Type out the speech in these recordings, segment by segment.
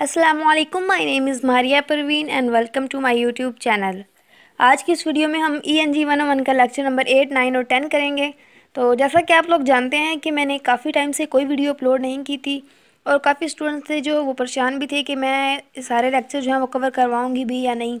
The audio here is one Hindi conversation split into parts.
Aslam my name is Maria Parveen and welcome to my YouTube channel आज की इस वीडियो में हम E N G one one का लेक्चर नंबर एट नाइन और टेन करेंगे तो जैसा कि आप लोग जानते हैं कि मैंने काफ़ी टाइम से कोई वीडियो अपलोड नहीं की थी और काफ़ी स्टूडेंट्स थे जो वो परेशान भी थे कि मैं सारे लेक्चर जो हैं वो कवर करवाऊँगी भी या नहीं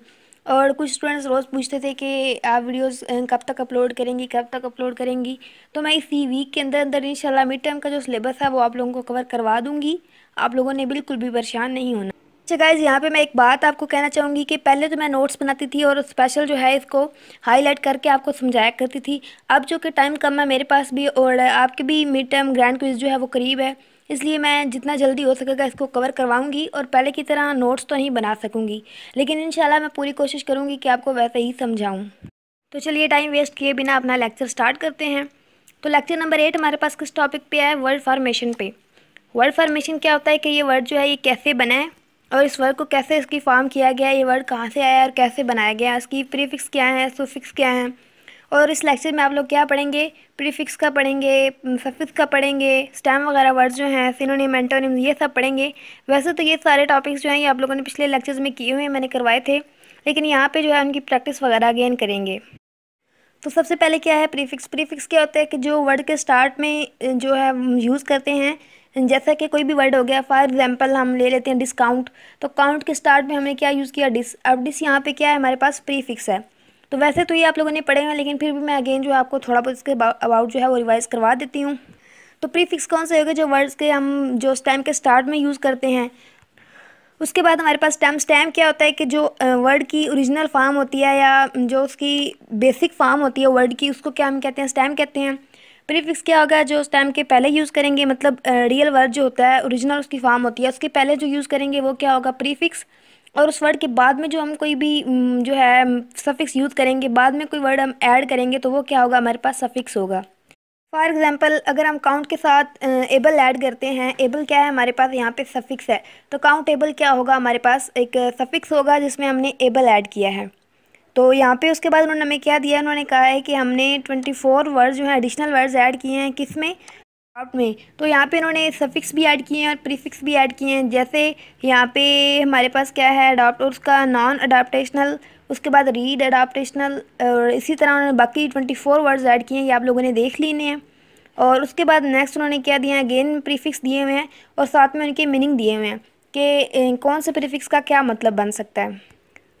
और कुछ स्टूडेंट्स रोज़ पूछते थे कि आप वीडियोस कब तक अपलोड करेंगी कब तक अपलोड करेंगी तो मैं इसी वीक के अंदर अंदर इंशाल्लाह मिड टर्म का जो सिलेबस है वो आप लोगों को कवर करवा दूँगी आप लोगों ने बिल्कुल भी परेशान नहीं होना अच्छा गाइज़ यहाँ पे मैं एक बात आपको कहना चाहूँगी कि पहले तो मैं नोट्स बनाती थी और स्पेशल जो है इसको हाईलाइट करके आपको समझाया करती थी अब जो कि टाइम कम है मेरे पास भी और आपके भी मिड टर्म ग्रैंड क्विज जो है वो करीब है इसलिए मैं जितना जल्दी हो सकेगा इसको कवर करवाऊंगी और पहले की तरह नोट्स तो नहीं बना सकूँगी लेकिन इन मैं पूरी कोशिश करूँगी कि आपको वैसे ही समझाऊँ तो चलिए टाइम वेस्ट किए बिना अपना लेक्चर स्टार्ट करते हैं तो लेक्चर नंबर एट हमारे पास किस टॉपिक पे है वर्ल्ड फार्मेशन पे वर्ड फॉर्मेशन क्या होता है कि ये वर्ड जो है ये कैसे बनाए और इस वर्ड को कैसे इसकी फॉर्म किया गया ये वर्ड कहाँ से आया और कैसे बनाया गया इसकी प्रीफिक्स क्या है सुफिक्स क्या है और इस लेक्चर में आप लोग क्या पढ़ेंगे प्रीफिक्स का पढ़ेंगे सफिक्स का पढ़ेंगे स्टैम वगैरह वर्ड जो हैं सिनोनिम एंटोनिम ये सब पढ़ेंगे वैसे तो ये सारे टॉपिक्स जो हैं ये आप लोगों ने पिछले लेक्चर्स में किए हुए हैं मैंने करवाए थे लेकिन यहाँ पे जो है उनकी प्रैक्टिस वगैरह गेन करेंगे तो सबसे पहले क्या है प्रीफिक्स प्रीफिक्स क्या होता है कि जो वर्ड के स्टार्ट में जो है यूज़ करते हैं जैसा कि कोई भी वर्ड हो गया फॉर एग्जांपल हम ले लेते हैं डिस्काउंट तो काउंट के स्टार्ट में हमने क्या यूज़ किया डिस अब डिस यहाँ पे क्या है हमारे पास प्रीफिक्स है तो वैसे तो ये आप लोगों ने पढ़े हैं लेकिन फिर भी मैं अगेन जो है आपको थोड़ा बहुत इसके अबाउट जो है वो रिवाइज़ करवा देती हूँ तो प्रीफिक्स कौन से होगा जो वर्ड्स के हम जो स्टैम के स्टार्ट में यूज़ करते हैं उसके बाद हमारे पास स्टैम स्टैम क्या होता है कि जो वर्ड की ओरिजिनल फॉर्म होती है या जो उसकी बेसिक फॉर्म होती है वर्ड की उसको क्या हम कहते हैं स्टैम कहते हैं प्रीफिक्स क्या होगा जो उस टाइम के पहले यूज़ करेंगे मतलब रियल वर्ड जो होता है ओरिजिनल उसकी फॉर्म होती है उसके पहले जो यूज़ करेंगे वो क्या होगा प्रीफिक्स और उस वर्ड के बाद में जो हम कोई भी जो है सफिक्स यूज़ करेंगे बाद में कोई वर्ड हम ऐड करेंगे तो वो क्या होगा हमारे पास सफिक्स होगा फॉर एग्ज़ाम्पल अगर हम काउंट के साथ एबल ऐड करते हैं एबल क्या है हमारे पास यहाँ पे सफिक्स है तो काउंट एबल क्या होगा हमारे पास एक सफिक्स होगा जिसमें हमने एबल ऐड किया है तो यहाँ पे उसके बाद उन्होंने हमें क्या दिया उन्होंने कहा है कि हमने ट्वेंटी फोर वर्ड जो है एडिशनल वर्ड्स ऐड किए हैं किस में आउट में तो यहाँ पे इन्होंने सफिक्स भी ऐड किए हैं और प्रीफिक्स भी ऐड किए हैं जैसे यहाँ पे हमारे पास क्या है अडाप्ट उसका नॉन अडाप्टेशनल उसके बाद रीड अडाप्टेशनल और इसी तरह उन्होंने बाकी ट्वेंटी फोर वर्ड्स ऐड किए हैं ये आप लोगों ने देख लेने हैं और उसके बाद नेक्स्ट उन्होंने क्या दिया है अगेन प्रीफिक्स दिए हुए हैं और साथ में उनके मीनिंग दिए हुए हैं कि कौन से प्रीफिक्स का क्या मतलब बन सकता है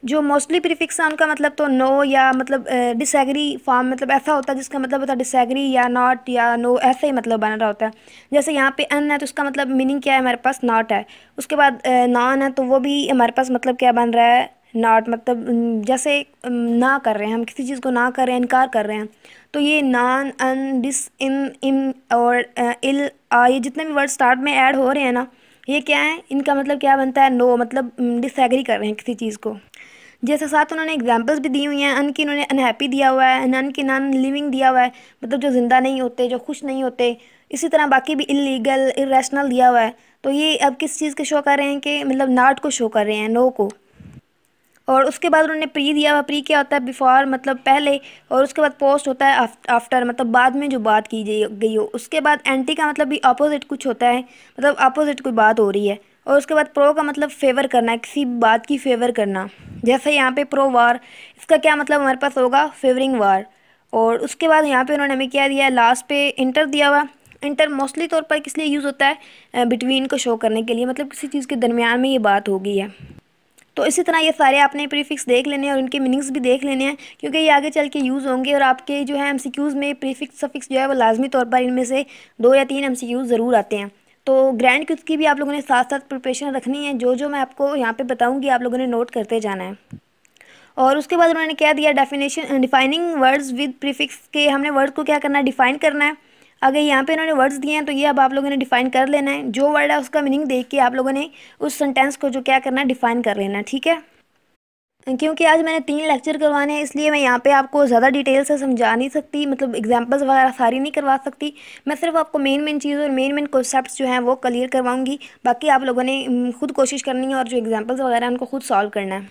जो मोस्टली प्रीफिक्स है उनका मतलब तो नो या मतलब डिसएग्री फॉर्म मतलब ऐसा होता है जिसका मतलब होता है डिसएग्री या नॉट या नो ऐसा ही मतलब बना रहा होता है जैसे यहाँ पे अन है तो उसका मतलब मीनिंग क्या है हमारे पास नॉट है उसके बाद नॉन है तो वो भी हमारे पास मतलब क्या बन रहा है नॉट मतलब जैसे ना कर रहे हैं हम किसी चीज़ को ना कर रहे हैं इनकार कर रहे हैं तो ये नॉन अन डिस इन इम और इल आ, ये जितने भी वर्ड स्टार्ट में ऐड हो रहे हैं ना ये क्या है इनका मतलब क्या बनता है नो मतलब डिसएग्री कर रहे हैं किसी चीज़ को जैसे साथ उन्होंने एग्जाम्पल्स भी दी हुई हैं अन की उन्होंने अनहैप्पी दिया हुआ है नन की नन लिविंग दिया हुआ है मतलब जो ज़िंदा नहीं होते जो खुश नहीं होते इसी तरह बाकी भी इलीगल इेशनल दिया हुआ है तो ये अब किस चीज़ के शो कर रहे हैं कि मतलब नाट को शो कर रहे हैं नो को और उसके बाद उन्होंने प्री दिया हुआ प्री क्या होता है बिफोर मतलब पहले और उसके बाद पोस्ट होता है आफ्टर मतलब बाद में जो बात की गई हो उसके बाद एंटी का मतलब भी अपोजिट कुछ होता है मतलब अपोजिट कोई बात हो रही है और उसके बाद प्रो का मतलब फेवर करना किसी बात की फेवर करना जैसे यहाँ पे प्रो वार इसका क्या मतलब हमारे पास होगा फेवरिंग वार और उसके बाद यहाँ पे उन्होंने हमें क्या दिया लास्ट पे इंटर दिया हुआ इंटर मोस्टली तौर पर किस लिए यूज़ होता है बिटवीन को शो करने के लिए मतलब किसी चीज़ के दरमियान में ये बात हो गई है तो इसी तरह ये सारे आपने प्रीफिक्स देख लेने हैं और इनके मीनिंग्स भी देख लेने हैं क्योंकि ये आगे चल के यूज़ होंगे और आपके जो है एमसीक्यूज़ में प्रीफिक्स सफिक्स जो है वो लाजमी तौर पर इनमें से दो या तीन एमसीक्यूज़ ज़रूर आते हैं तो ग्रैंड क्यूज़ की भी आप लोगों ने साथ साथ प्रिपरेशन रखनी है जो जो मैं आपको यहाँ पे बताऊँगी आप लोगों ने नोट करते जाना है और उसके बाद उन्होंने क्या दिया definition defining words with prefix के हमने वर्ड को क्या करना है डिफ़ाइन करना है अगर यहाँ पे इन्होंने वर्ड्स दिए हैं तो ये अब आप लोगों ने डिफ़ाइन कर लेना है जो वर्ड है उसका मीनिंग देख के आप लोगों ने उस सेंटेंस को जो क्या करना है डिफ़ाइन कर लेना है ठीक है क्योंकि आज मैंने तीन लेक्चर करवाने हैं इसलिए मैं यहाँ पे आपको ज़्यादा डिटेल से समझा नहीं सकती मतलब एग्जांपल्स वगैरह सारी नहीं करवा सकती मैं सिर्फ आपको मेन मेन चीज़ और मेन मेन कॉन्सेप्ट्स जो हैं वो क्लियर करवाऊंगी बाकी आप लोगों ने खुद कोशिश करनी है और जो एग्जांपल्स वगैरह उनको खुद सॉल्व करना है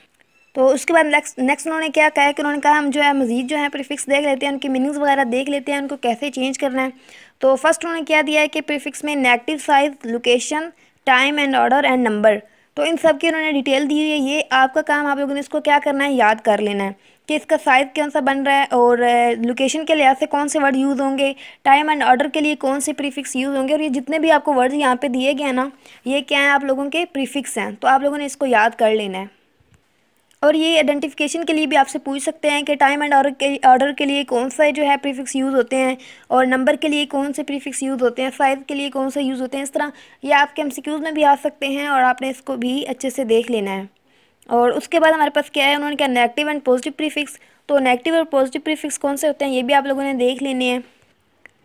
तो उसके बाद नेक्स्ट नेक्स्ट उन्होंने क्या कहा कि उन्होंने कहा हम जो है मजीद जो है प्रीफिक्स देख लेते हैं उनकी मीनिंग्स वगैरह देख लेते हैं उनको कैसे चेंज करना है तो फर्स्ट उन्होंने क्या दिया है कि प्रीफिक्स में negative size location time and order and number तो इन सब की उन्होंने डिटेल दी हुई है ये आपका काम आप लोगों ने इसको क्या करना है याद कर लेना है कि इसका साइज़ कौन सा बन रहा है और लोकेशन के लिहाज से कौन से वर्ड यूज़ होंगे टाइम एंड ऑर्डर के लिए कौन से प्रीफिक्स यूज़ होंगे और ये जितने भी आपको वर्ड्स यहाँ पे दिए गए हैं ना ये क्या है आप लोगों के प्रीफिक्स हैं तो आप लोगों ने इसको याद कर लेना है और ये आइडेंटिफिकेशन के लिए भी आपसे पूछ सकते हैं कि टाइम एंड ऑर्डर के ऑर्डर के लिए कौन सा जो है प्रीफिक्स यूज़ होते हैं और नंबर के लिए कौन से प्रीफिक्स यूज़ होते हैं साइज़ के लिए कौन सा यूज़ होते हैं इस तरह ये आपके एम में भी आ सकते हैं और आपने इसको भी अच्छे से देख लेना है और उसके बाद हमारे पास क्या है उन्होंने क्या नेगेटिव एंड पॉजिटिव प्रीफिक्स तो नेगेटिव और पॉजिटिव प्रीफिक्स कौन से होते हैं ये भी आप लोगों ने देख लेने हैं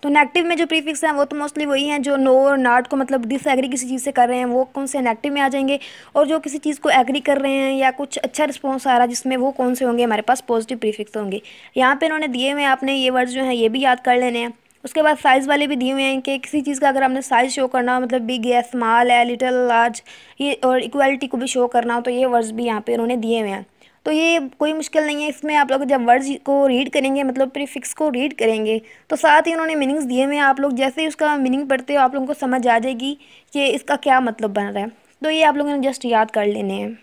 तो नेगेटिव में जो प्रीफिक्स हैं वो तो मोस्टली वही हैं जो नो और नाट को मतलब डिसएग्री किसी चीज़ से कर रहे हैं वो कौन से नेगेटिव में आ जाएंगे और जो किसी चीज़ को एग्री कर रहे हैं या कुछ अच्छा रिस्पॉन्स आ रहा है जिसमें वो कौन से होंगे हमारे पास पॉजिटिव प्रीफिक्स तो होंगे यहाँ पर इन्होंने दिए हुए आपने ये वर्ड जो हैं ये भी याद कर लेने हैं उसके बाद साइज़ वाले भी दिए हुए हैं कि किसी चीज़ का अगर हमने साइज़ शो करना हो मतलब बिग है स्मॉल है लिटल लार्ज ये और इक्वालिटी को भी शो करना हो तो ये वर्ड्स भी यहाँ पे उन्होंने दिए हुए हैं तो ये कोई मुश्किल नहीं है इसमें आप लोग जब वर्ड्स को रीड करेंगे मतलब प्रीफिक्स को रीड करेंगे तो साथ ही उन्होंने मीनिंग्स दिए हुए हैं आप लोग जैसे ही उसका मीनिंग पढ़ते हो आप लोगों को समझ आ जाएगी कि इसका क्या मतलब बन रहा है तो ये आप लोगों ने जस्ट याद कर लेने हैं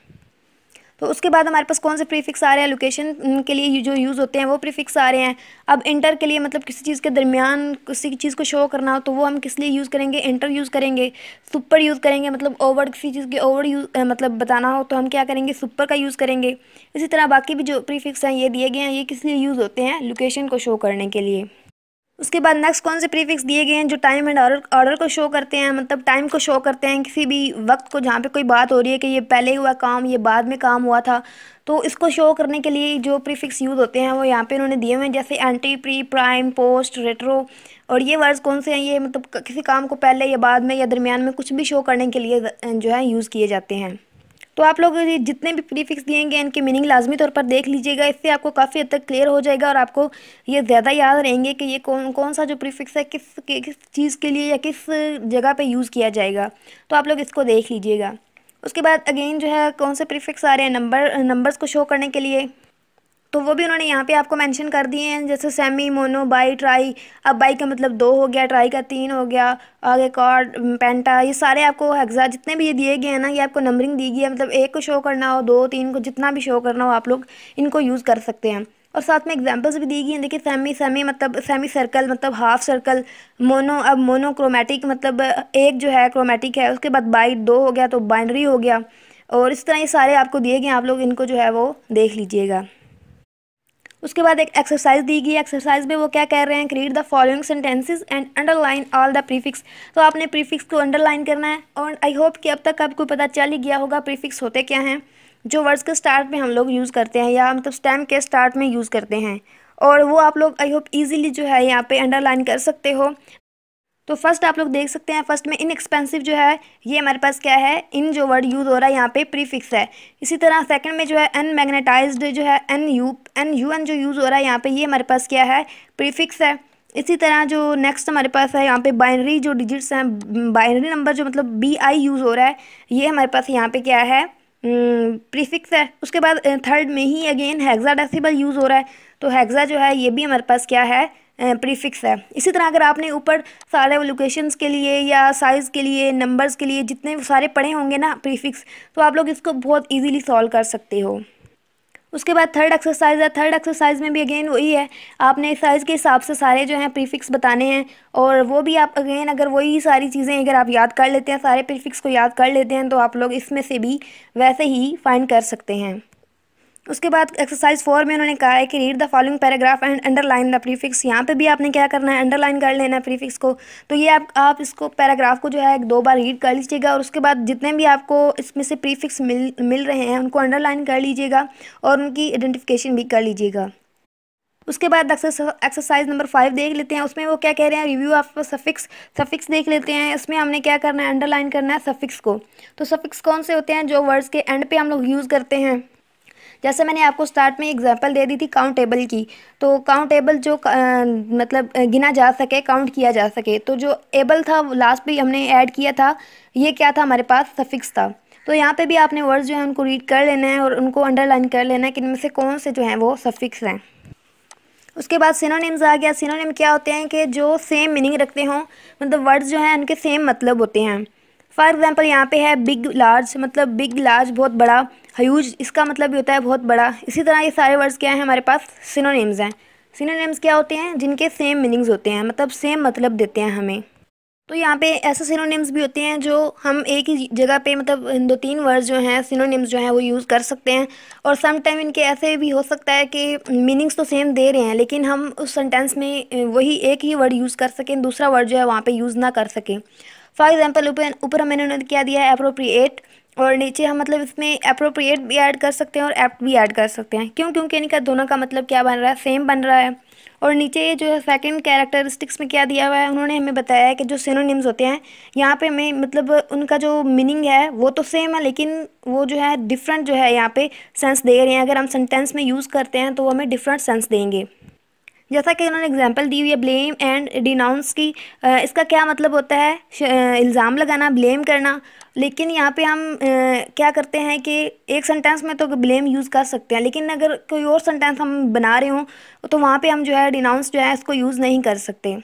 तो उसके बाद हमारे पास कौन से प्रीफिक्स आ रहे हैं लोकेशन के लिए जो यूज़ होते हैं वो प्रीफिक्स आ रहे हैं अब इंटर के लिए मतलब किसी चीज़ के दरमियान किसी चीज़ को शो करना हो तो वो हम किस लिए यूज़ करेंगे इंटर यूज़ करेंगे सुपर यूज़ करेंगे मतलब ओवर किसी चीज़ के ओवर यूज मतलब बताना हो तो हम क्या करेंगे सुपर का यूज़ करेंगे इसी तरह बाकी भी जो प्रीफिक्स हैं ये दिए गए हैं ये किस लिए यूज़ होते हैं लोकेशन को शो करने के लिए उसके बाद नेक्स्ट कौन से प्रीफिक्स दिए गए हैं जो टाइम एंड ऑर्डर को शो करते हैं मतलब टाइम को शो करते हैं किसी भी वक्त को जहाँ पे कोई बात हो रही है कि ये पहले हुआ काम ये बाद में काम हुआ था तो इसको शो करने के लिए जो प्रीफिक्स यूज़ होते हैं वो यहाँ पे इन्होंने दिए हुए हैं जैसे anti pre prime post retro और ये वर्ड्स कौन से हैं ये मतलब किसी काम को पहले या बाद में या दरमियान में कुछ भी शो करने के लिए जो है यूज़ किए जाते हैं तो आप लोग जितने भी प्रीफिक्स दिए गए इनके मीनिंग लाजमी तौर पर देख लीजिएगा इससे आपको काफ़ी हद तक क्लियर हो जाएगा और आपको ये ज़्यादा याद रहेंगे कि ये कौन कौन सा जो प्रीफिक्स है किस किस चीज़ के लिए या किस जगह पर यूज़ किया जाएगा तो आप लोग इसको देख लीजिएगा उसके बाद अगेन जो है कौन से प्रीफिक्स आ रहे हैं नंबर नंबर्स को शो करने के लिए तो वो भी उन्होंने यहाँ पे आपको मेंशन कर दिए हैं जैसे सेमी मोनो बाई ट्राई अब बाई का मतलब दो हो गया ट्राई का तीन हो गया आगे कॉर्ड पेंटा ये सारे आपको हेक्सा जितने भी ये दिए गए हैं ना ये आपको नंबरिंग दी गई है मतलब एक को शो करना हो दो तीन को जितना भी शो करना हो आप लोग इनको यूज़ कर सकते हैं और साथ में एग्जाम्पल्स भी दी गई हैं देखिए सेमी सेमी मतलब सेमी सर्कल मतलब हाफ सर्कल मोनो अब मोनोक्रोमेटिक मतलब एक जो है क्रोमेटिक है उसके बाद बाई दो हो गया तो बाइंड्री हो गया और इस तरह ये सारे आपको दिए गए आप लोग इनको जो है वो देख लीजिएगा उसके बाद एक एक्सरसाइज दी गई एक्सरसाइज में वो क्या कह रहे हैं create the following sentences and underline all the prefix तो आपने प्रीफिक्स को अंडरलाइन करना है और आई होप कि अब तक आपको पता चल ही गया होगा प्रीफिक्स होते क्या हैं जो वर्ड्स के स्टार्ट में हम लोग यूज़ करते हैं या मतलब स्टैम के स्टार्ट में यूज़ करते हैं और वो आप लोग आई होप ईजिली जो है यहाँ पे अंडरलाइन कर सकते हो तो फर्स्ट आप लोग देख सकते हैं फर्स्ट में इनएक्सपेंसिव जो है ये हमारे पास क्या है इन जो वर्ड यूज़ हो रहा है यहाँ पे प्रीफिक्स है इसी तरह सेकंड में जो है अन मैग्नेटाइज्ड जो है N U N U N जो यूज़ हो रहा है यहाँ पे ये हमारे पास क्या है प्रीफिक्स है इसी तरह जो नेक्स्ट हमारे पास है यहाँ पे बाइनरी जो डिजिट्स हैं बाइनरी नंबर जो मतलब बी आई यूज़ हो रहा है ये हमारे पास यहाँ पे क्या है प्रीफिक्स हम्म, है उसके बाद थर्ड में ही अगेन हैग्जा डेसिबल यूज़ हो रहा है तो हैग्जा जो है ये भी हमारे पास क्या है प्रीफिक्स है इसी तरह अगर आपने ऊपर सारे लोकेशंस के लिए या साइज़ के लिए नंबर्स के लिए जितने सारे पढ़े होंगे ना प्रीफिक्स तो आप लोग इसको बहुत इजीली सॉल्व कर सकते हो उसके बाद थर्ड एक्सरसाइज है थर्ड एक्सरसाइज में भी अगेन वही है आपने साइज़ के हिसाब से सारे जो हैं प्रीफिक्स बताने हैं और वो भी आप अगेन अगर वही सारी चीज़ें अगर आप याद कर लेते हैं सारे प्रीफिक्स को याद कर लेते हैं तो आप लोग इसमें से भी वैसे ही फाइंड कर सकते हैं उसके बाद एक्सरसाइज फोर में उन्होंने कहा है कि read the following paragraph and underline the prefix यहाँ पे भी आपने क्या करना है अंडरलाइन कर लेना है प्रीफिक्स को तो ये आप आप इसको पैराग्राफ को जो है एक दो बार रीड कर लीजिएगा और उसके बाद जितने भी आपको इसमें से प्रीफिक्स मिल मिल रहे हैं उनको अंडरलाइन कर लीजिएगा और उनकी आइडेंटिफिकेशन भी कर लीजिएगा उसके बाद एक्सरसाइज नंबर फाइव देख लेते हैं उसमें वो क्या कह रहे हैं रिव्यू ऑफ सफिक्स सफिक्स देख लेते हैं इसमें हमने क्या करना है अंडरलाइन करना है सफिक्स को तो सफिक्स कौन से होते हैं जो वर्ड्स के एंड पे हम लोग यूज़ करते हैं जैसे मैंने आपको स्टार्ट में एग्जाम्पल दे दी थी काउंटेबल की तो काउंटेबल जो आ, मतलब गिना जा सके काउंट किया जा सके तो जो एबल था लास्ट भी हमने ऐड किया था ये क्या था हमारे पास सफिक्स था तो यहाँ पे भी आपने वर्ड्स जो हैं उनको रीड कर लेना है और उनको अंडरलाइन कर लेना है कि इनमें से कौन से जो हैं वो सफिक्स हैं उसके बाद सिनोनिम्स आ गया सिनोनिम क्या होते हैं कि जो सेम मीनिंग रखते हों मतलब वर्ड्स जो हैं उनके सेम मतलब होते हैं फॉर एग्ज़ाम्पल यहाँ पे है बिग लार्ज मतलब बिग लार्ज बहुत बड़ा हयूज इसका मतलब भी होता है बहुत बड़ा इसी तरह ये सारे वर्ड्स क्या हैं हमारे पास सिनोनेम्स हैं सिनोनेम्स क्या होते हैं जिनके सेम मीनिंग्स होते हैं मतलब सेम मतलब देते हैं हमें तो यहाँ पे ऐसे सिनोनेम्स भी होते हैं जो हम एक ही जगह पे मतलब दो तीन वर्ड जो हैं सिनोनेम्स जो हैं वो यूज़ कर सकते हैं और सम टाइम इनके ऐसे भी हो सकता है कि मीनिंग्स तो सेम दे रहे हैं लेकिन हम उस सेंटेंस में वही एक ही वर्ड यूज़ कर सकें दूसरा वर्ड जो है वहाँ पे यूज़ ना कर सकें फॉर एग्ज़ाम्पल ऊपर ऊपर हमने उन्होंने क्या दिया है अप्रोप्रिएट और नीचे हम मतलब इसमें अप्रोप्रिएट भी ऐड कर सकते हैं और एप्ट भी ऐड कर सकते हैं क्यों क्योंकि इनका दोनों का मतलब क्या बन रहा है सेम बन रहा है और नीचे ये जो है सेकेंड कैरेक्टरिस्टिक्स में क्या दिया हुआ है उन्होंने हमें बताया है कि जो सिनोनिम्स होते हैं यहाँ पे हमें मतलब उनका जो मीनिंग है वो तो सेम है लेकिन वो जो है डिफरेंट जो है यहाँ पे सेंस दे रहे हैं अगर हम सेंटेंस में यूज़ करते हैं तो वो हमें डिफरेंट सेंस देंगे जैसा कि उन्होंने एग्जाम्पल दी हुई है ब्लेम एंड डिनाउंस की इसका क्या मतलब होता है इल्ज़ाम लगाना ब्लेम करना लेकिन यहाँ पे हम क्या करते हैं कि एक सेंटेंस में तो ब्लेम यूज़ कर सकते हैं लेकिन अगर कोई और सेंटेंस हम बना रहे हों तो वहाँ पे हम जो है डिनाउंस जो है इसको यूज़ नहीं कर सकते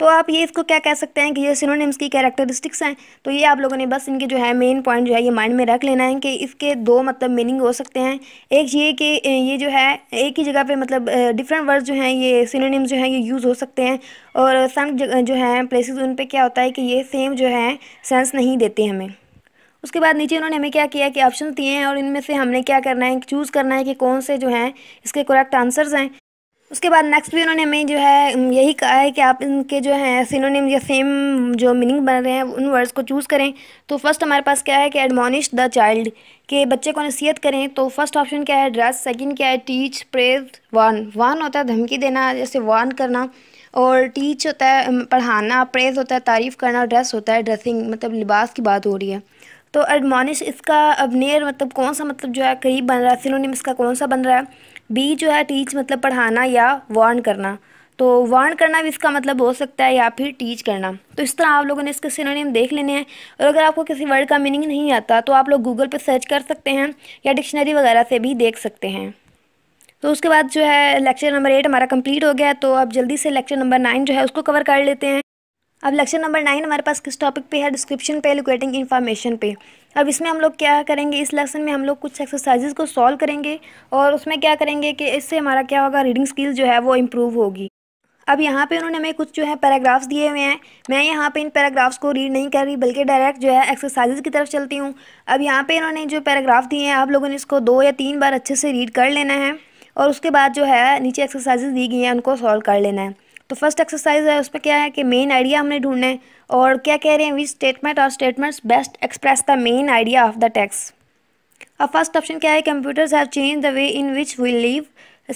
तो आप ये इसको क्या कह सकते हैं कि ये सिनोनिम्स की कैरेक्टरिस्टिक्स हैं तो ये आप लोगों ने बस इनके जो है मेन पॉइंट जो है ये माइंड में रख लेना है कि इसके दो मतलब मीनिंग हो सकते हैं एक ये कि ये जो है एक ही जगह पर मतलब डिफरेंट वर्ड जो हैं ये सिनोनिम्स जो हैं ये यूज़ हो सकते हैं और सम जो है प्लेसेस उन पर क्या होता है कि ये सेम जो है सेंस नहीं देते हमें उसके बाद नीचे उन्होंने हमें क्या किया कि ऑप्शन दिए हैं और इनमें से हमने क्या करना है चूज़ करना है कि कौन से जो हैं इसके करेक्ट आंसर्स हैं उसके बाद नेक्स्ट भी उन्होंने हमें जो है यही कहा है कि आप इनके जो है सिनोनिम या सेम जो मीनिंग बन रहे हैं उन वर्ड्स को चूज़ करें तो फर्स्ट हमारे पास क्या है कि एडमोनिश द चाइल्ड के बच्चे को नसीहत करें तो फर्स्ट ऑप्शन क्या है ड्रेस सेकंड क्या है टीच प्रेज वन वन होता है धमकी देना जैसे वन करना और टीच होता है पढ़ाना प्रेज होता है तारीफ़ करना ड्रेस होता है ड्रेसिंग मतलब लिबास की बात हो रही है तो एडमोनिश इसका अब नेर मतलब कौन सा मतलब जो है करीब बन रहा है सिनोनिम इसका कौन सा बन रहा है बी जो है टीच मतलब पढ़ाना या वार्न करना तो वार्न करना भी इसका मतलब हो सकता है या फिर टीच करना तो इस तरह आप लोगों ने इसके सिनोनिम देख लेने हैं और अगर आपको किसी वर्ड का मीनिंग नहीं आता तो आप लोग गूगल पर सर्च कर सकते हैं या डिक्शनरी वगैरह से भी देख सकते हैं तो उसके बाद जो है लेक्चर नंबर एट हमारा कंप्लीट हो गया तो आप जल्दी से लेक्चर नंबर नाइन जो है उसको कवर कर लेते हैं अब लेक्चर नंबर नाइन हमारे पास किस टॉपिक पे है डिस्क्रिप्शन पे एलोकेटिंग इन्फॉर्मेशन पे अब इसमें हम लोग क्या करेंगे इस लेक्शन में हम लोग कुछ एक्सरसाइजेज को सॉल्व करेंगे और उसमें क्या करेंगे कि इससे हमारा क्या होगा रीडिंग स्किल जो है वो इम्प्रूव होगी अब यहाँ पे उन्होंने हमें कुछ जो है पैराग्राफ्स दिए हुए हैं मैं यहाँ पे इन पैराग्राफ्स को रीड नहीं कर रही बल्कि डायरेक्ट जो है एक्सरसाइजेज की तरफ चलती हूँ अब यहाँ पे इन्होंने जो पैराग्राफ दिए हैं आप लोगों ने इसको दो या तीन बार अच्छे से रीड कर लेना है और उसके बाद जो है नीचे एक्सरसाइजेज दी गई हैं उनको सॉल्व कर लेना है तो फर्स्ट एक्सरसाइज है उसमें क्या है कि मेन आइडिया हमने ढूंढना है और क्या कह रहे हैं वी स्टेटमेंट और statements best express the main idea of the text अब फर्स्ट ऑप्शन क्या है computers have change the way in which we live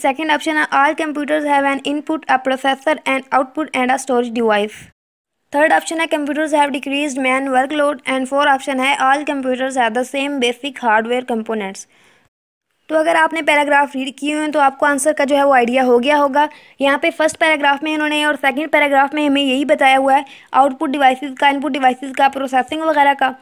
second option है all computers have an input a processor and output and a storage device third option है computers have decrease man workload and fourth option है all computers have the same basic hardware components तो अगर आपने पैराग्राफ रीड किए हुए हैं तो आपको आंसर का जो है वो आइडिया हो गया होगा यहाँ पे फर्स्ट पैराग्राफ में इन्होंने और सेकंड पैराग्राफ में हमें यही बताया हुआ है आउटपुट डिवाइसेस का इनपुट डिवाइसेस का प्रोसेसिंग वगैरह का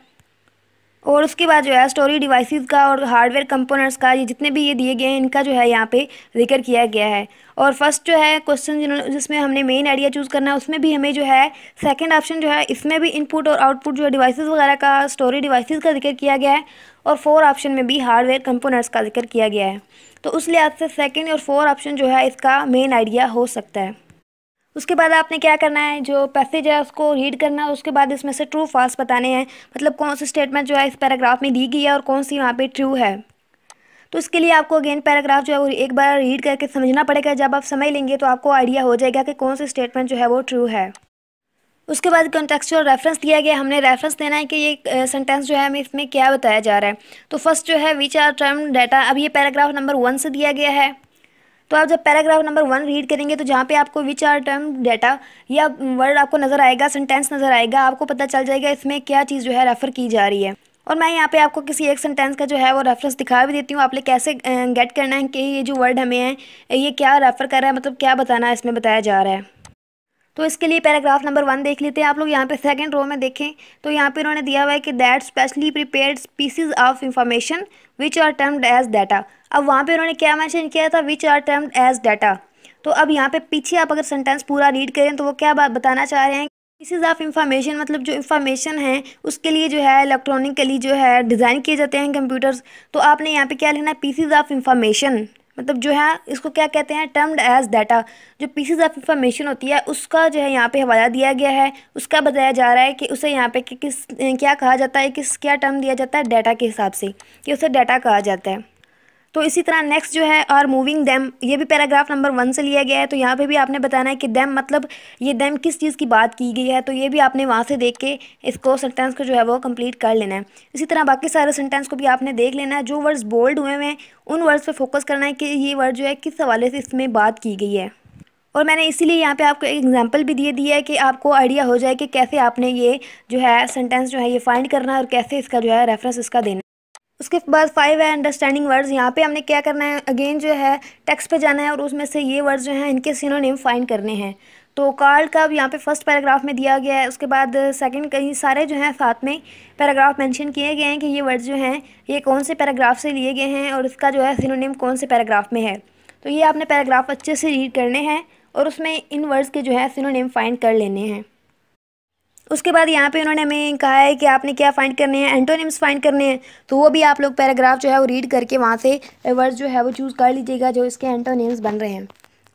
और उसके बाद जो है स्टोरी डिवाइसेस का और हार्डवेयर कंपोनेंट्स का ये जितने भी ये दिए गए हैं इनका जो है यहाँ पे जिक्र किया गया है और फर्स्ट जो है क्वेश्चन जिसमें हमने मेन आइडिया चूज़ करना है उसमें भी हमें जो है सेकंड ऑप्शन जो है इसमें भी इनपुट और आउटपुट जो है डिवाइसेस वगैरह का स्टोरी डिवाइसेस का जिक्र किया गया है और फोर ऑप्शन में भी हार्डवेयर कंपोनेंट्स का जिक्र किया गया है तो उस लिहाज से सेकेंड और फोर ऑप्शन जो है इसका मेन आइडिया हो सकता है उसके बाद आपने क्या करना है जो पैसेज है उसको रीड करना है उसके बाद इसमें से ट्रू फास्ट बताने हैं मतलब कौन सी स्टेटमेंट जो है इस पैराग्राफ में दी गई है और कौन सी वहाँ पे ट्रू है तो इसके लिए आपको अगेन पैराग्राफ जो है वो एक बार रीड करके समझना पड़ेगा जब आप समय लेंगे तो आपको आइडिया हो जाएगा कि कौन सी स्टेटमेंट जो है वो ट्रू है उसके बाद कॉन्टेक्चुअल रेफरेंस दिया गया हमने रेफरेंस देना है कि ये सेंटेंस जो है हमें इसमें क्या बताया जा रहा है तो फर्स्ट जो है विच आर टर्म डाटा अब ये पैराग्राफ नंबर वन से दिया गया है तो आप जब पैराग्राफ नंबर वन रीड करेंगे तो जहाँ पे आपको विच आर टर्म डेटा या वर्ड आपको नज़र आएगा सेंटेंस नज़र आएगा आपको पता चल जाएगा इसमें क्या चीज़ जो है रेफ़र की जा रही है और मैं यहाँ पे आपको किसी एक सेंटेंस का जो है वो रेफरेंस दिखा भी देती हूँ आपने कैसे गेट करना है कि ये जो वर्ड हमें है ये क्या रेफ़र कर रहा है मतलब क्या बताना है इसमें बताया जा रहा है तो इसके लिए पैराग्राफ नंबर वन देख लेते हैं आप लोग यहाँ पे सेकंड रो में देखें तो यहाँ पे उन्होंने दिया हुआ है कि that specially prepared pieces of information which are termed as data अब वहाँ पे उन्होंने क्या मैंशन किया था which are termed as data तो अब यहाँ पे पीछे आप अगर सेंटेंस पूरा रीड करें तो वो क्या बात बताना चाह रहे हैं पीसीज ऑफ इंफॉर्मेशन मतलब जो इंफॉर्मेशन है उसके लिए जो है इलेक्ट्रॉनिकली जो है डिज़ाइन किए जाते हैं कंप्यूटर्स तो आपने यहाँ पे क्या लिखना है पीसीज ऑफ इंफॉर्मेशन मतलब जो है इसको क्या कहते हैं टर्म्ड एज डाटा जो पीसीज ऑफ इंफॉर्मेशन होती है उसका जो है यहाँ पे हवाला दिया गया है उसका बताया जा रहा है कि उसे यहाँ पे कि किस क्या कहा जाता है किस क्या टर्म दिया जाता है डाटा के हिसाब से कि उसे डाटा कहा जाता है तो इसी तरह नेक्स्ट जो है और मूविंग दैम ये भी पैराग्राफ नंबर वन से लिया गया है तो यहाँ पे भी आपने बताना है कि दैम मतलब ये दैम किस चीज़ की बात की गई है तो ये भी आपने वहाँ से देख के इसको सेंटेंस को जो है वो कंप्लीट कर लेना है इसी तरह बाकी सारे सेंटेंस को भी आपने देख लेना है जो वर्ड्स बोल्ड हुए हैं उन वर्ड्स पर फोकस करना है कि ये वर्ड जो है किस हवाले से इसमें बात की गई है और मैंने इसीलिए यहाँ पे आपको एक एग्जांपल भी दिए दिया है कि आपको आइडिया हो जाए कि कैसे आपने ये जो है सेंटेंस जो है ये फाइंड करना है और कैसे इसका जो है रेफरेंस इसका देना उसके बाद फाइव है अंडरस्टैंडिंग वर्ड्स यहाँ पे हमने क्या करना है अगेन जो है टेक्स्ट पे जाना है और उसमें से ये वर्ड्स जो हैं इनके सिनोनिम फाइंड करने हैं तो कार्ड का अब यहाँ पे फर्स्ट पैराग्राफ में दिया गया है उसके बाद सेकंड uh, कहीं सारे जो हैं साथ में पैराग्राफ मेंशन किए गए हैं कि ये वर्ड्स जो हैं ये कौन से पैराग्राफ से लिए गए हैं और इसका जो है सिनोनिम कौन से पैराग्राफ में है तो ये आपने पैराग्राफ अच्छे से रीड करने हैं और उसमें इन वर्ड्स के जो है सिनोनिम फाइंड कर लेने हैं उसके बाद यहाँ पे उन्होंने हमें कहा है कि आपने क्या फाइंड करने हैं एंटोनिम्स फाइंड करने हैं तो वो भी आप लोग पैराग्राफ जो है वो रीड करके वहाँ से वर्ड जो है वो चूज़ कर लीजिएगा जो इसके एंटोनिम्स बन रहे हैं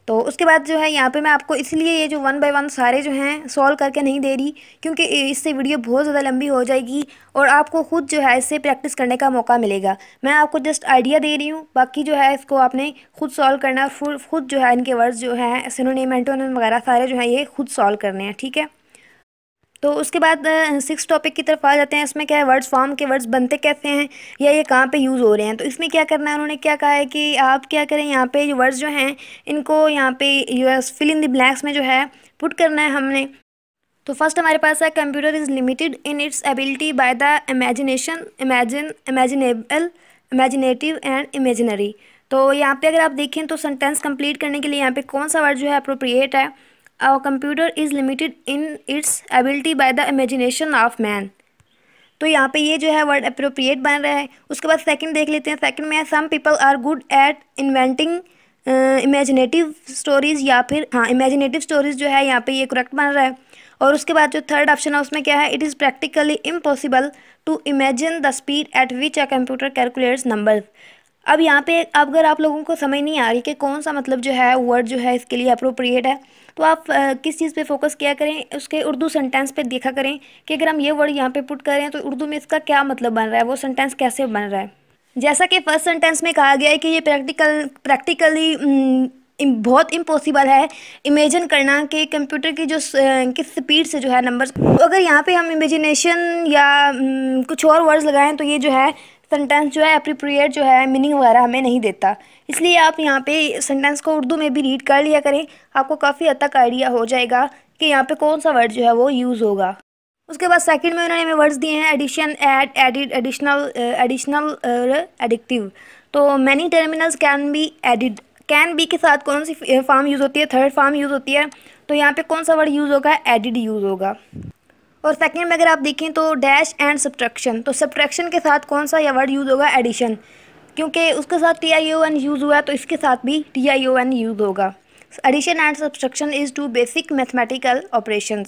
तो उसके बाद जो है यहाँ पे मैं आपको इसलिए ये जो वन बाय वन सारे जो हैं सॉल्व करके नहीं दे रही क्योंकि इससे वीडियो बहुत ज़्यादा लंबी हो जाएगी और आपको खुद जो है इससे प्रैक्टिस करने का मौका मिलेगा मैं आपको जस्ट आइडिया दे रही हूँ बाकी जो है इसको आपने खुद सॉल्व करना फुल खुद जो है इनके वर्ड्स जो हैं सिनोनेम एंटोनम वगैरह सारे जो हैं ये खुद सॉल्व करने हैं ठीक है तो उसके बाद सिक्स टॉपिक की तरफ आ जाते हैं इसमें क्या है वर्ड्स फॉर्म के वर्ड्स बनते कैसे हैं या ये कहाँ पे यूज़ हो रहे हैं तो इसमें क्या करना है उन्होंने क्या कहा है कि आप क्या करें यहाँ पे जो वर्ड्स जो हैं इनको यहाँ पे as fill in the blanks में जो है पुट करना है हमने तो फर्स्ट हमारे पास है computer is limited in its ability by the imagination imagine imaginable imaginative and imaginary तो यहाँ पे अगर आप देखें तो सेंटेंस कंप्लीट करने के लिए यहाँ पे कौन सा वर्ड जो है अप्रोप्रिएट है our computer is limited in its ability by the imagination of man तो यहाँ पे ये जो है वर्ड अप्रोप्रिएट बन रहा है उसके बाद सेकंड देख लेते हैं सेकंड में है some people are good at inventing imaginative stories या फिर हाँ इमेजिनेटिव स्टोरीज़ जो है यहाँ पे ये करेक्ट बन रहा है और उसके बाद जो थर्ड ऑप्शन है उसमें क्या है it is practically impossible to imagine the speed at which a computer calculates numbers अब यहाँ पे अगर आप लोगों को समझ नहीं आ रही कि कौन सा मतलब जो है वर्ड जो है इसके लिए अप्रोप्रिएट है तो आप किस चीज़ पे फोकस किया करें उसके उर्दू सेंटेंस पे देखा करें कि अगर हम ये वर्ड यहाँ पे पुट करें तो उर्दू में इसका क्या मतलब बन रहा है वो सेंटेंस कैसे बन रहा है जैसा कि फर्स्ट सेंटेंस में कहा गया है कि ये प्रैक्टिकल प्रैक्टिकली बहुत इम्पॉसिबल है इमेजिन करना कि कंप्यूटर की जो किस स्पीड से जो है नंबर्स तो अगर यहाँ पे हम इमेजिनेशन या कुछ और वर्ड्स लगाएं तो ये जो है सेंटेंस जो है अप्रीप्रिएट जो है मीनिंग वगैरह हमें नहीं देता इसलिए आप यहाँ पे सेंटेंस को उर्दू में भी रीड कर लिया करें आपको काफ़ी हद तक आइडिया हो जाएगा कि यहाँ पे कौन सा वर्ड जो है वो यूज़ होगा उसके बाद सेकंड में उन्होंने हमें वर्ड्स दिए हैं addition add added additional additional एडिक्टिव तो many terminals can be added can be के साथ कौन सी फार्म यूज़ होती है थर्ड फार्म यूज़ होती है तो यहाँ पर कौन सा वर्ड यूज़ होगा एडिड यूज़ होगा और सेकेंड में अगर आप देखें तो डैश एंड सब्ट्रैक्शन तो सब्ट्रैक्शन के साथ कौन सा यह वर्ड यूज़ होगा एडिशन क्योंकि उसके साथ T I O N use हुआ है तो इसके साथ भी T I O N use होगा addition and subtraction is two basic mathematical operation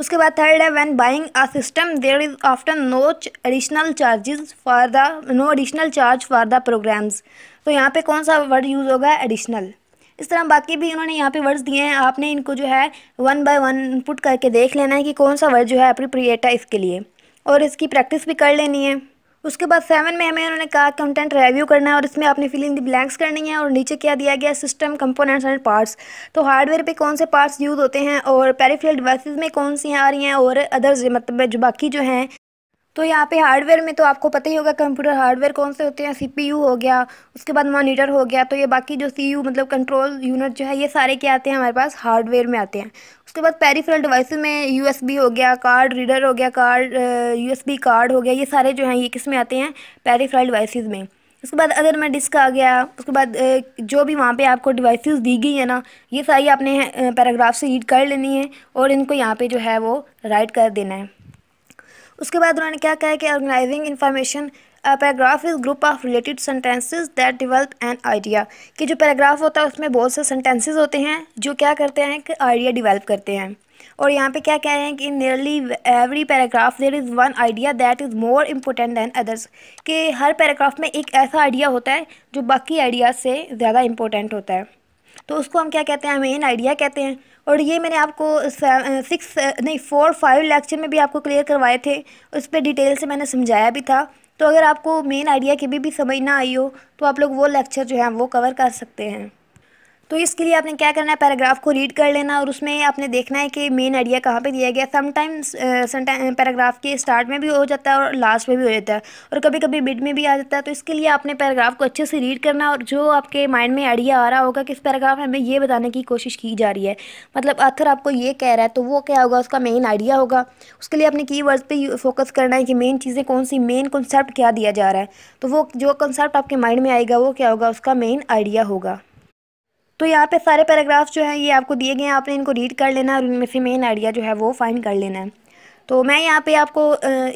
उसके बाद थर्ड है when buying a system there is after no additional charges for the no additional charge for the programs तो यहाँ पे कौन सा वर्ड यूज़ होगा एडिशनल इस तरह बाकी भी उन्होंने यहाँ पे वर्ड्स दिए हैं आपने इनको जो है वन बाय वन पुट करके देख लेना है कि कौन सा वर्ड जो है अप्रोप्रिएट है इसके लिए और इसकी प्रैक्टिस भी कर लेनी है उसके बाद सेवन में हमें उन्होंने कहा कंटेंट रिव्यू करना है और इसमें आपने फिलिंग दी ब्लैंक्स करनी है और नीचे क्या दिया गया सिस्टम कंपोनेंट्स एंड पार्ट्स तो हार्डवेयर पे कौन से पार्ट्स यूज़ होते हैं और पेरिफेरल डिवाइसेस में कौन सी आ रही हैं और अदर्स मतलब जो बाकी जो हैं तो यहाँ पे हार्डवेयर में तो आपको पता ही होगा कंप्यूटर हार्डवेयर कौन से होते हैं सीपीयू हो गया उसके बाद मॉनिटर हो गया तो ये बाकी जो सीयू मतलब कंट्रोल यूनिट जो है ये सारे क्या आते हैं हमारे पास हार्डवेयर में आते हैं उसके बाद पेरीफेरल डिवाइस में यूएसबी हो गया कार्ड रीडर हो गया कार्ड यू कार्ड हो गया ये सारे जो हैं ये किस में आते हैं पेरीफेरल डिवाइस में उसके बाद अदर में डिस्क आ गया उसके बाद जो भी वहाँ पे आपको डिवाइसेस दी गई है ना ये सारी आपने पैराग्राफ से रीड कर लेनी है और इनको यहाँ पे जो है वो राइट कर देना है उसके बाद उन्होंने क्या कहा कि organizing information paragraph is group of related sentences that develop an idea कि जो पैराग्राफ होता है उसमें बहुत से सेंटेंसेस होते हैं जो क्या करते हैं कि आइडिया डिवेल्प करते हैं और यहाँ पे क्या कह रहे हैं कि nearly every paragraph there is one idea that is more important than others कि हर पैराग्राफ में एक ऐसा आइडिया होता है जो बाकी आइडिया से ज़्यादा इम्पोर्टेंट होता है तो उसको हम क्या कहते हैं मेन आइडिया कहते हैं और ये मैंने आपको सिक्स नहीं फोर फाइव लेक्चर में भी आपको क्लियर करवाए थे उस पर डिटेल से मैंने समझाया भी था तो अगर आपको मेन आइडिया कभी भी समझ ना आई हो तो आप लोग वो लेक्चर जो है वो कवर कर सकते हैं तो इसके लिए आपने क्या करना है पैराग्राफ को रीड कर लेना और उसमें आपने देखना है कि मेन आइडिया कहाँ पे दिया गया समटाइम्स पैराग्राफ के स्टार्ट में भी हो जाता है और लास्ट में भी हो जाता है और कभी कभी मिड में भी आ जाता है तो इसके लिए आपने पैराग्राफ को अच्छे से रीड करना और जो आपके माइंड में आइडिया आ रहा होगा कि इस पैराग्राफ में हमें ये बताने की कोशिश की जा रही है मतलब आथर आपको ये कह रहा है तो वो क्या होगा उसका मेन आइडिया होगा उसके लिए आपने की वर्ड्स पर फोकस करना है कि मेन चीज़ें कौन सी मेन कॉन्सेप्ट क्या दिया जा रहा है तो वो जो कॉन्सेप्ट आपके माइंड में आएगा वो क्या होगा उसका मेन आइडिया होगा तो यहाँ पे सारे पैराग्राफ जो हैं ये आपको दिए गए हैं आपने इनको रीड कर लेना है और इनमें से मेन आइडिया जो है वो फाइंड कर लेना है तो मैं यहाँ पे आपको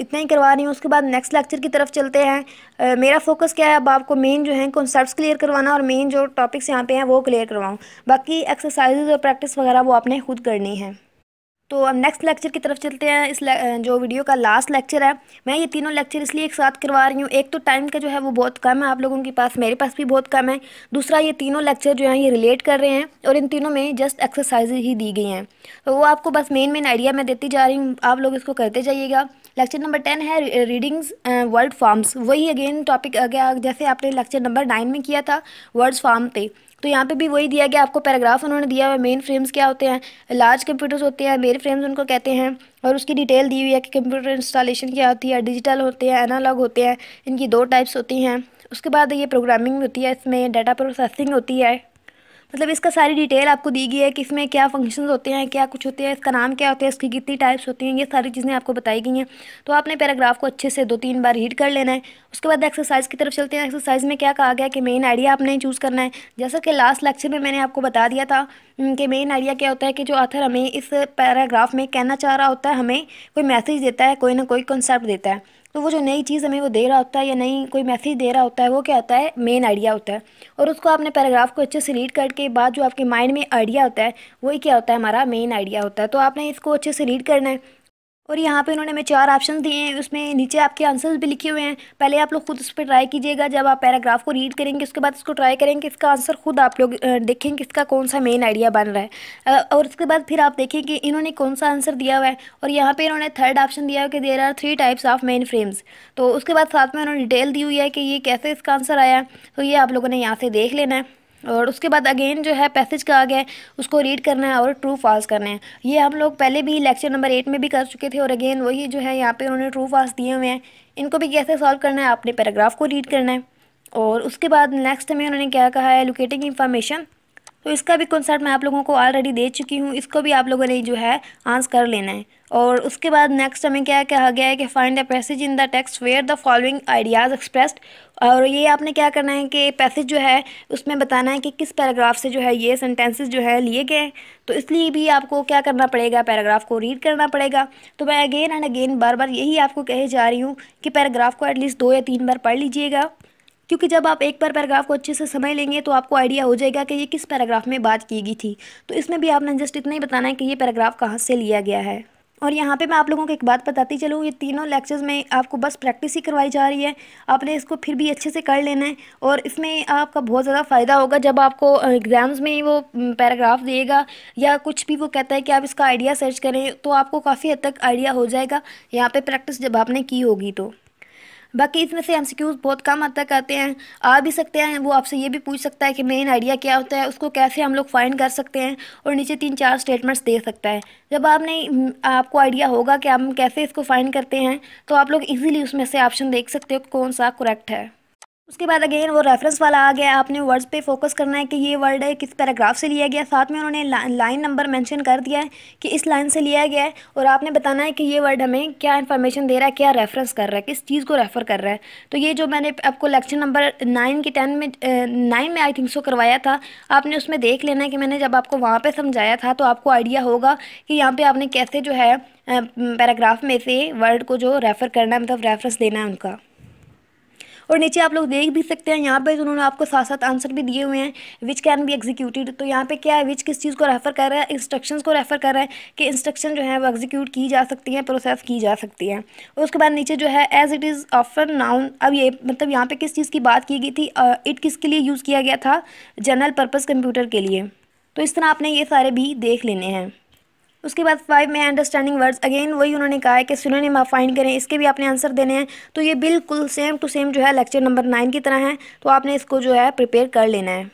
इतना ही करवा रही हूँ उसके बाद नेक्स्ट लेक्चर की तरफ चलते हैं मेरा फोकस क्या है अब आपको मेन जो है कॉन्सेप्ट क्लियर करवाना और मेन जो टॉपिक्स यहाँ पे हैं वो क्लियर करवाऊँ बाकी एक्सरसाइजेज और प्रैक्टिस वगैरह वो आपने खुद करनी है तो हम नेक्स्ट लेक्चर की तरफ चलते हैं इस जो वीडियो का लास्ट लेक्चर है मैं ये तीनों लेक्चर इसलिए एक साथ करवा रही हूँ एक तो टाइम का जो है वो बहुत कम है आप लोगों के पास मेरे पास भी बहुत कम है दूसरा ये तीनों लेक्चर जो है ये रिलेट कर रहे हैं और इन तीनों में जस्ट एक्सरसाइज ही दी गई हैं तो वो आपको बस मेन मेन आइडिया मैं देती जा रही हूँ आप लोग इसको करते जाइएगा लेक्चर नंबर टेन है रीडिंग्स वर्ड फॉर्म्स वही अगेन टॉपिक आ गया जैसे आपने लेक्चर नंबर नाइन में किया था वर्ड्स फॉर्म पे तो यहाँ पे भी वही दिया गया आपको पैराग्राफ उन्होंने दिया हुआ मेन फ्रेम्स क्या होते हैं लार्ज कंप्यूटर्स होते हैं मेन फ्रेम्स उनको कहते हैं और उसकी डिटेल दी हुई है कि कंप्यूटर इंस्टॉलेशन क्या होती है डिजिटल होते हैं एनालॉग होते हैं इनकी दो टाइप्स होती हैं उसके बाद ये प्रोग्रामिंग होती है इसमें डाटा प्रोसेसिंग होती है मतलब इसका सारी डिटेल आपको दी गई है कि इसमें क्या फंक्शंस होते हैं क्या कुछ होते हैं इसका नाम क्या होता है इसकी कितनी टाइप्स होती हैं ये सारी चीज़ें आपको बताई गई हैं तो आपने पैराग्राफ को अच्छे से दो तीन बार रीड कर लेना है उसके बाद एक्सरसाइज की तरफ चलते हैं एक्सरसाइज में क्या कहा गया कि मेन आइडिया आपने चूज़ करना है जैसा कि लास्ट लेक्चर में मैंने आपको बता दिया था कि मेन आइडिया क्या होता है कि जो आथर हमें इस पैराग्राफ में कहना चाह रहा होता है हमें कोई मैसेज देता है कोई ना कोई कंसेप्ट देता है तो वो जो नई चीज़ हमें वो दे रहा होता है या नई कोई मैसेज दे रहा होता है वो क्या होता है मेन आइडिया होता है और उसको आपने पैराग्राफ को अच्छे से रीड करके बाद जो आपके माइंड में आइडिया होता है वही क्या होता है हमारा मेन आइडिया होता है तो आपने इसको अच्छे से रीड करना है और यहाँ पे इन्होंने हमें चार ऑप्शन दिए हैं उसमें नीचे आपके आंसर्स भी लिखे हुए हैं पहले आप लोग खुद उस पर ट्राई कीजिएगा जब आप पैराग्राफ को रीड करेंगे उसके बाद उसको ट्राई करेंगे इसका आंसर खुद आप लोग देखें कि इसका कौन सा मेन आइडिया बन रहा है और उसके बाद फिर आप देखें कि इन्होंने कौन सा आंसर दिया हुआ है और यहाँ पर इन्होंने थर्ड ऑप्शन दिया हुआ कि there are three types of mainframes तो उसके बाद साथ में उन्होंने डिटेल दी हुई है कि ये कैसे इसका आंसर आया तो ये आप लोगों ने यहाँ से देख लेना है और उसके बाद अगेन जो है पैसेज का आगे उसको रीड करना है और ट्रू फॉल्स करना है ये हम लोग पहले भी लेक्चर नंबर एट में भी कर चुके थे और अगेन वही जो है यहाँ पे उन्होंने ट्रू फॉल्स दिए हुए हैं इनको भी कैसे सॉल्व करना है आपने पैराग्राफ को रीड करना है और उसके बाद नेक्स्ट में उन्होंने क्या कहा है लोकेटिंग इन्फॉर्मेशन तो इसका भी कॉन्सेप्ट मैं आप लोगों को ऑलरेडी दे चुकी हूँ इसको भी आप लोगों ने जो है आंस कर लेना है और उसके बाद नेक्स्ट हमें क्या कहा गया है कि find the passage in the text where the following ideas expressed और ये आपने क्या करना है कि पैसेज जो है उसमें बताना है कि किस पैराग्राफ से जो है ये सेंटेंसेस जो है लिए गए तो इसलिए भी आपको क्या करना पड़ेगा पैराग्राफ को रीड करना पड़ेगा तो मैं अगेन एंड अगेन बार बार यही आपको कहे जा रही हूँ कि पैराग्राफ को एटलीस्ट दो या तीन बार पढ़ लीजिएगा क्योंकि जब आप एक बार पैराग्राफ को अच्छे से समझ लेंगे तो आपको आइडिया हो जाएगा कि ये किस पैराग्राफ में बात की गई थी तो इसमें भी आपने जस्ट इतना ही बताना है कि ये पैराग्राफ कहाँ से लिया गया है और यहाँ पे मैं आप लोगों को एक बात बताती चलूँ ये तीनों लेक्चर्स में आपको बस प्रैक्टिस ही करवाई जा रही है आपने इसको फिर भी अच्छे से कर लेना है और इसमें आपका बहुत ज़्यादा फ़ायदा होगा जब आपको एग्ज़ाम्स में वो पैराग्राफ देगा या कुछ भी वो कहता है कि आप इसका आइडिया सर्च करें तो आपको काफ़ी हद तक आइडिया हो जाएगा यहाँ पर प्रैक्टिस जब आपने की होगी तो बाकी इसमें से एमसीक्यूज बहुत कम हद तक आते हैं आ भी सकते हैं वो आपसे ये भी पूछ सकता है कि मेन आइडिया क्या होता है उसको कैसे हम लोग फाइंड कर सकते हैं और नीचे तीन चार स्टेटमेंट्स दे सकता है जब आपने आपको आइडिया होगा कि हम कैसे इसको फाइंड करते हैं तो आप लोग ईजिली उसमें से ऑप्शन देख सकते हो कौन सा करेक्ट है उसके बाद अगेन वो रेफरेंस वाला आ गया आपने वर्ड्स पे फोकस करना है कि ये वर्ड है किस पैराग्राफ से लिया गया साथ में उन्होंने लाइन नंबर मेंशन कर दिया है कि इस लाइन से लिया गया है और आपने बताना है कि ये वर्ड हमें क्या इन्फॉर्मेशन दे रहा है क्या रेफरेंस कर रहा है किस चीज़ को रेफ़र कर रहा है तो ये जो मैंने आपको लेक्चर नंबर नाइन के टेन में नाइन में आई थिंक सो करवाया था आपने उसमें देख लेना है कि मैंने जब आपको वहाँ पर समझाया था तो आपको आइडिया होगा कि यहाँ पर आपने कैसे जो है पैराग्राफ में से वर्ड को जो रेफ़र करना है मतलब रेफरेंस देना है उनका और नीचे आप लोग देख भी सकते हैं यहाँ पर उन्होंने आपको साथ साथ आंसर भी दिए हुए हैं विच कैन बी एग्जीक्यूटेड तो यहाँ पर क्या है विच किस चीज़ को रेफ़र कर रहा है इंस्ट्रक्शन को रेफ़र कर रहा है कि इंस्ट्रक्शन जो है वो एग्जीक्यूट की जा सकती है प्रोसेस की जा सकती है और उसके बाद नीचे जो है as it is offer noun अब ये मतलब यहाँ पर किस चीज़ की बात की गई थी इट किसके लिए यूज़ किया गया था जनरल पर्पज़ कंप्यूटर के लिए तो इस तरह आपने ये सारे भी देख लेने हैं उसके बाद फाइव में अंडरस्टैंडिंग वर्ड्स अगेन वही उन्होंने कहा है कि सुनोनिम आप फाइंड करें इसके भी आपने आंसर देने हैं तो ये बिल्कुल सेम टू सेम जो है लेक्चर नंबर नाइन की तरह है तो आपने इसको जो है प्रिपेयर कर लेना है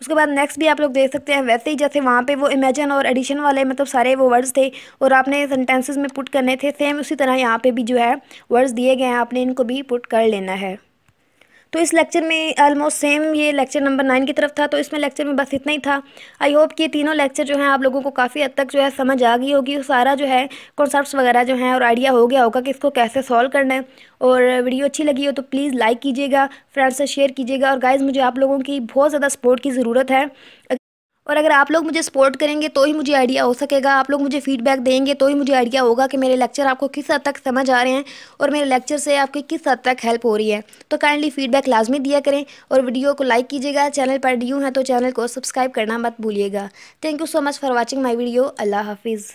उसके बाद नेक्स्ट भी आप लोग देख सकते हैं वैसे ही जैसे वहाँ पे वो इमेजन और एडिशन वाले मतलब सारे वो वर्ड्स थे और आपने सेंटेंसेस में पुट करने थे सेम उसी तरह यहाँ पे भी जो है वर्ड्स दिए गए हैं आपने इनको भी पुट कर लेना है तो इस लेक्चर में ऑलमोस्ट सेम ये लेक्चर नंबर नाइन की तरफ था तो इसमें लेक्चर में बस इतना ही था आई होप कि तीनों लेक्चर जो हैं आप लोगों को काफ़ी हद तक जो है समझ आ गई होगी सारा जो है कॉन्सेप्ट वगैरह जो हैं और आइडिया हो गया होगा कि इसको कैसे सॉल्व करना है और वीडियो अच्छी लगी हो तो प्लीज़ लाइक कीजिएगा फ्रेंड्स से शेयर कीजिएगा और गाइज़ मुझे आप लोगों की बहुत ज़्यादा सपोर्ट की ज़रूरत है और अगर आप लोग मुझे सपोर्ट करेंगे तो ही मुझे आइडिया हो सकेगा आप लोग मुझे फीडबैक देंगे तो ही मुझे आइडिया होगा कि मेरे लेक्चर आपको किस हद तक समझ आ रहे हैं और मेरे लेक्चर से आपकी किस हद तक हेल्प हो रही है तो काइंडली फीडबैक लाजमी दिया करें और वीडियो को लाइक कीजिएगा चैनल पर ड्यू हैं तो चैनल को सब्सक्राइब करना मत भूलिएगा thank you so much for watching my video अल्लाह हाफिज़